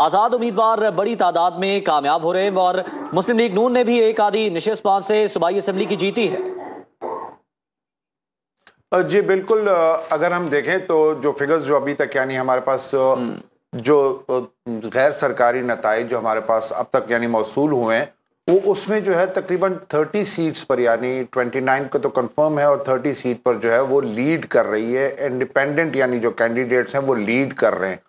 आज़ाद उम्मीदवार बड़ी तादाद में कामयाब हो रहे हैं और मुस्लिम लीग नून ने भी एक आधी निशेष पांच से सूबाई असम्बली की जीती है जी बिल्कुल अगर हम देखें तो जो फिगर्स जो अभी तक यानी हमारे पास हम्म। जो गैर सरकारी नतज जो हमारे पास अब तक यानी मौसू हुए हैं वो उसमें जो है तकरीबन 30 सीट्स पर यानी 29 को तो कंफर्म है और 30 सीट पर जो है वो लीड कर रही है इंडिपेंडेंट यानी जो कैंडिडेट्स हैं वो लीड कर रहे हैं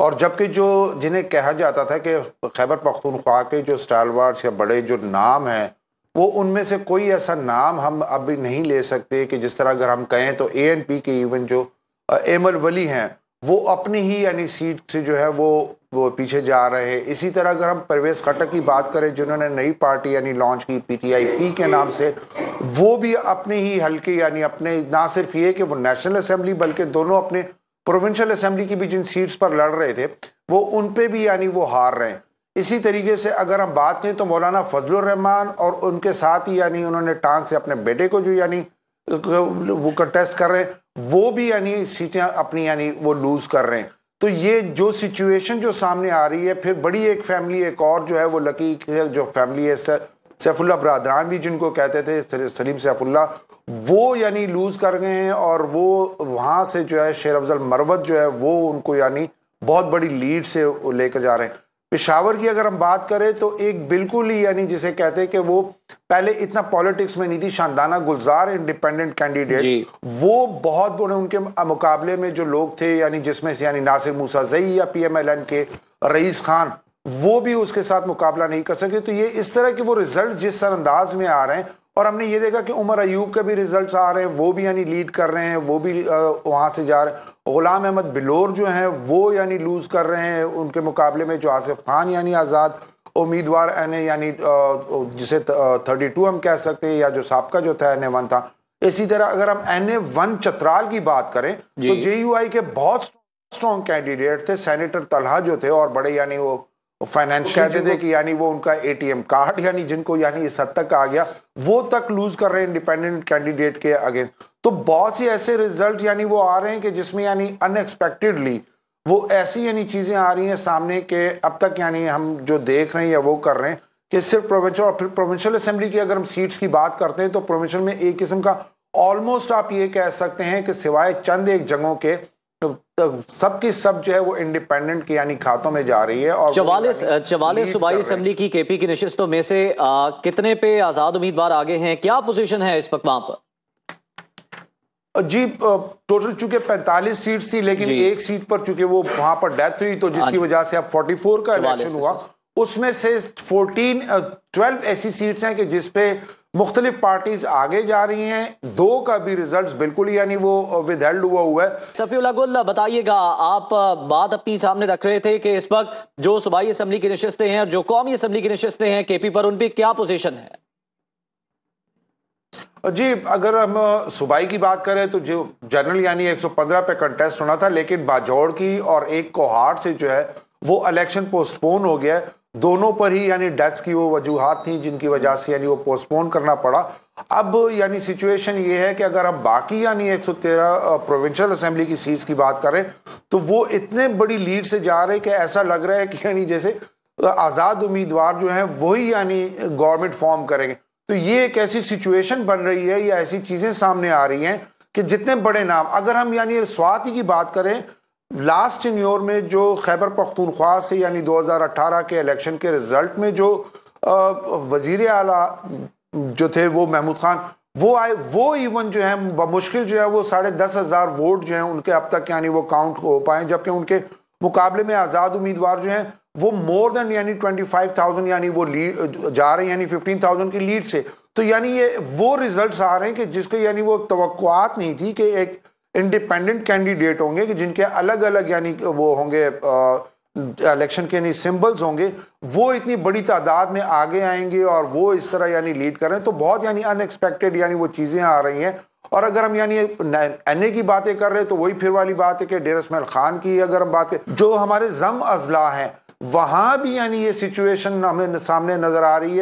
और जबकि जो जिन्हें कहा जाता था कि खैबर पख्तूनख्वा के जो वार्स या बड़े जो नाम हैं वो उनमें से कोई ऐसा नाम हम अभी नहीं ले सकते कि जिस तरह अगर हम कहें तो ए एन पी के इवन जो एमल वली हैं वो अपनी ही यानी सीट से जो है वो वो पीछे जा रहे हैं इसी तरह अगर हम परवेज खटक की बात करें जिन्होंने नई पार्टी यानी लॉन्च की पी के नाम से वो भी अपने ही हल्के यानी अपने ना सिर्फ ये कि वो नेशनल असम्बली बल्कि दोनों अपने प्रोविंशियल असेंबली की भी जिन सीट्स पर लड़ रहे थे वो उन पे भी यानी वो हार रहे हैं इसी तरीके से अगर हम बात करें तो मौलाना फजलरहमान और उनके साथ ही यानी उन्होंने टांग से अपने बेटे को जो यानी वो कंटेस्ट कर रहे हैं वो भी यानी सीटें अपनी यानी वो लूज़ कर रहे हैं तो ये जो सिचुएशन जो सामने आ रही है फिर बड़ी एक फैमिली एक और जो है वो लकी जो फैमिली है सैफुल्ला बरदरान भी जिनको कहते थे सलीम सैफुल्ला वो यानी लूज़ कर गए हैं और वो वहां से जो है शेर अफजल मरवत जो है वो उनको यानी बहुत बड़ी लीड से लेकर जा रहे हैं पिशावर की अगर हम बात करें तो एक बिल्कुल ही यानी जिसे कहते हैं कि वो पहले इतना पॉलिटिक्स में नहीं थी शानदाना गुलजार इंडिपेंडेंट कैंडिडेट वो बहुत बड़े उनके मुकाबले में जो लोग थे यानी जिसमें से यानी नासिर मूसा जई या पीएमएलएन के रईस खान वो भी उसके साथ मुकाबला नहीं कर सके तो ये इस तरह के वो रिजल्ट जिस सर अंदाज में आ रहे हैं और हमने ये देखा कि उमर अयूब के भी रिजल्ट्स आ रहे हैं वो भी यानी लीड कर रहे हैं वो भी वहाँ से जा रहे हैं ग़ुलाम अहमद बिलोर जो हैं वो यानी लूज़ कर रहे हैं उनके मुकाबले में जो आसिफ खान यानी आज़ाद उम्मीदवार यानी यानी जिसे थर्टी टू हम कह सकते हैं या जो सबका जो था एन ए वन था इसी तरह अगर हम एन ए वन चतराल की बात करें तो जे यू आई के बहुत स्ट्रॉन्ग कैंडिडेट थे सैनिटर तलहा जो थे और बड़े यानी वो फाइनेंशियल कहते थे कि यानी वो उनका एटीएम कार्ड यानी जिनको यानी इस हद तक आ गया वो तक लूज कर रहे हैं इंडिपेंडेंट कैंडिडेट के अगेंस्ट तो बहुत सी ऐसे रिजल्ट यानी वो आ रहे हैं कि जिसमें यानी अनएक्सपेक्टेडली वो ऐसी यानी चीजें आ रही हैं सामने के अब तक यानी हम जो देख रहे हैं या वो कर रहे हैं कि सिर्फ प्रोविंशियल और फिर प्रोविंशियल असेंबली की अगर हम सीट्स की बात करते हैं तो प्रोविंशियल में एक किस्म का ऑलमोस्ट आप ये कह सकते हैं कि सिवाय चंद एक जगहों के तो, तो सबकी सब जो है वो इंडिपेंडेंट की यानी खातों में जा रही है और चवालीस चवालीस सूबाई असम्बली की केपी की नशस्तों में से आ, कितने पे आजाद उम्मीदवार आगे हैं क्या पोजीशन है इस वक्त वहां पर जी टोटल चूंकि 45 सीट थी लेकिन एक सीट पर चूंकि वो वहां पर डेथ हुई तो जिसकी अच्छा। वजह से अब 44 का इलेक्शन हुआ अच्छा। उसमें से फोर्टीन ट्वेल्व ऐसी सीट्स हैं कि जिसपे मुख्तलिफ पार्टीज आगे जा रही हैं दो का भी रिजल्ट बिल्कुल यानी वो विदहेल्ड हुआ हुआ है सफीउल्ला गुल बताइएगा आप बात अपनी सामने रख रहे थे कि इस वक्त जो सूबाई असम्बली की नशस्तें हैं और जो कौमी असम्बली की नशस्तें हैं केपी पर उन पर क्या पोजिशन है जी अगर हम सुबाई की बात करें तो जो जनरल यानी 115 पे कंटेस्ट होना था लेकिन बाजौड़ की और एक कोहाट से जो है वो इलेक्शन पोस्टपोन हो गया दोनों पर ही यानी डेथ्स की वो वजूहत थी जिनकी वजह से यानी वो पोस्टपोन करना पड़ा अब यानी सिचुएशन ये है कि अगर हम बाकी यानी 113 प्रोविंशियल असेंबली की सीट्स की बात करें तो वो इतने बड़ी लीड से जा रहे कि ऐसा लग रहा है कि यानी जैसे आज़ाद उम्मीदवार जो है वही यानी गवर्नमेंट फॉर्म करेंगे तो ये एक ऐसी सिचुएशन बन रही है या ऐसी चीज़ें सामने आ रही हैं कि जितने बड़े नाम अगर हम यानी स्वाति की बात करें लास्ट इन योर में जो खैबर पख्तूनख्वा से यानी 2018 के इलेक्शन के रिजल्ट में जो वजीर अला जो थे वो महमूद खान वो आए वो इवन जो है बमुश्किल जो है वो साढ़े दस हज़ार वोट जो है उनके अब तक यानी वो काउंट हो पाए जबकि उनके मुकाबले में आज़ाद उम्मीदवार जो है वो मोर देन यानी ट्वेंटी फाइव थाउजेंड यानी वो लीड जा रहे हैं यानी फिफ्टीन थाउजेंड की लीड से तो यानी ये वो रिजल्ट्स आ रहे हैं कि जिसके यानी वो तो नहीं थी कि एक इंडिपेंडेंट कैंडिडेट होंगे कि जिनके अलग अलग यानी वो होंगे इलेक्शन के यानी सिंबल्स होंगे वो इतनी बड़ी तादाद में आगे आएंगे और वो इस तरह यानी लीड करें तो बहुत यानी अनएक्सपेक्टेड यानी वो चीज़ें आ रही हैं और अगर हम यानी एन ए की बातें कर रहे हैं तो वही फिर वाली बात है कि डेर इसमाइल खान की अगर हम बात करें जो हमारे जम अजला हैं वहाँ भी यानी ये सिचुएशन हमें सामने नज़र आ रही है